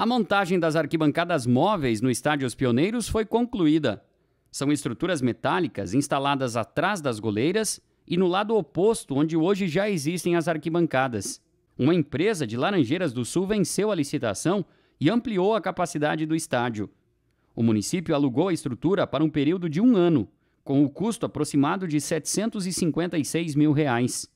A montagem das arquibancadas móveis no Estádio Os Pioneiros foi concluída. São estruturas metálicas instaladas atrás das goleiras e no lado oposto, onde hoje já existem as arquibancadas. Uma empresa de Laranjeiras do Sul venceu a licitação e ampliou a capacidade do estádio. O município alugou a estrutura para um período de um ano, com o custo aproximado de R$ 756 mil. Reais.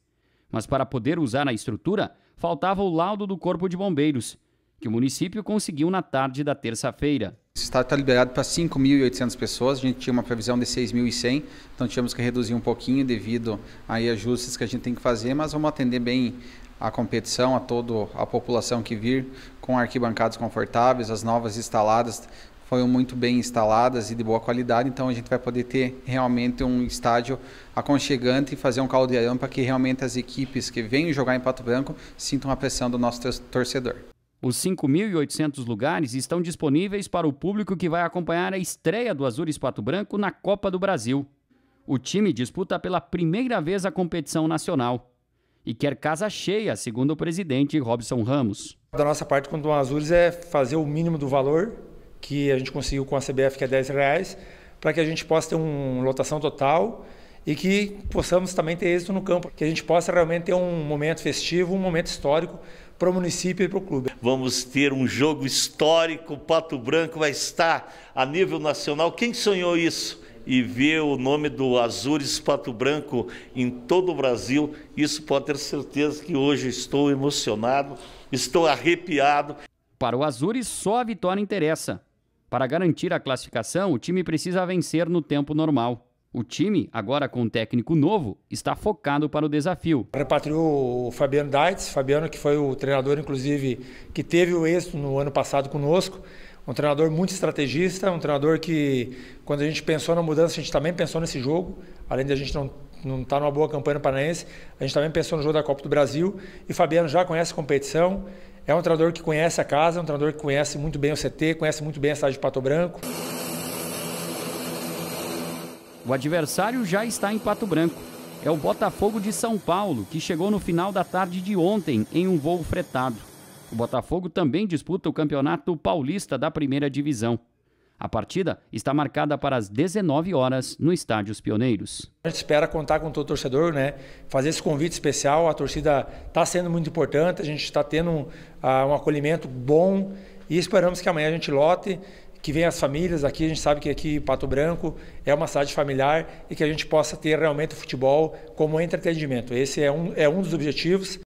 Mas para poder usar a estrutura, faltava o laudo do Corpo de Bombeiros, que o município conseguiu na tarde da terça-feira. O estado está liberado para 5.800 pessoas, a gente tinha uma previsão de 6.100, então tivemos que reduzir um pouquinho devido a ajustes que a gente tem que fazer, mas vamos atender bem a competição, a toda a população que vir, com arquibancadas confortáveis, as novas instaladas foram muito bem instaladas e de boa qualidade, então a gente vai poder ter realmente um estádio aconchegante e fazer um caldeirão para que realmente as equipes que venham jogar em Pato Branco sintam a pressão do nosso torcedor. Os 5.800 lugares estão disponíveis para o público que vai acompanhar a estreia do Azures Pato Branco na Copa do Brasil. O time disputa pela primeira vez a competição nacional e quer casa cheia, segundo o presidente Robson Ramos. Da nossa parte, quanto ao Azures, é fazer o mínimo do valor que a gente conseguiu com a CBF, que é 10 reais, para que a gente possa ter uma lotação total e que possamos também ter êxito no campo, que a gente possa realmente ter um momento festivo, um momento histórico para o município e para o clube. Vamos ter um jogo histórico, o Pato Branco vai estar a nível nacional. Quem sonhou isso? e ver o nome do Azures Pato Branco em todo o Brasil, isso pode ter certeza que hoje estou emocionado, estou arrepiado. Para o Azures, só a vitória interessa. Para garantir a classificação, o time precisa vencer no tempo normal. O time, agora com um técnico novo, está focado para o desafio. Repatriou o Fabiano Deitz, Fabiano que foi o treinador, inclusive, que teve o êxito no ano passado conosco. Um treinador muito estrategista, um treinador que, quando a gente pensou na mudança, a gente também pensou nesse jogo, além de a gente não não está numa boa campanha no Paranaense, a gente também pensou no jogo da Copa do Brasil e Fabiano já conhece a competição, é um treinador que conhece a casa, é um treinador que conhece muito bem o CT, conhece muito bem a cidade de Pato Branco. O adversário já está em Pato Branco. É o Botafogo de São Paulo, que chegou no final da tarde de ontem em um voo fretado. O Botafogo também disputa o Campeonato Paulista da Primeira Divisão. A partida está marcada para as 19 horas no Estádio Os Pioneiros. A gente espera contar com todo o torcedor, né? Fazer esse convite especial. A torcida está sendo muito importante, a gente está tendo um, uh, um acolhimento bom e esperamos que amanhã a gente lote que venham as famílias aqui. A gente sabe que aqui Pato Branco é uma cidade familiar e que a gente possa ter realmente o futebol como entretenimento. Esse é um, é um dos objetivos.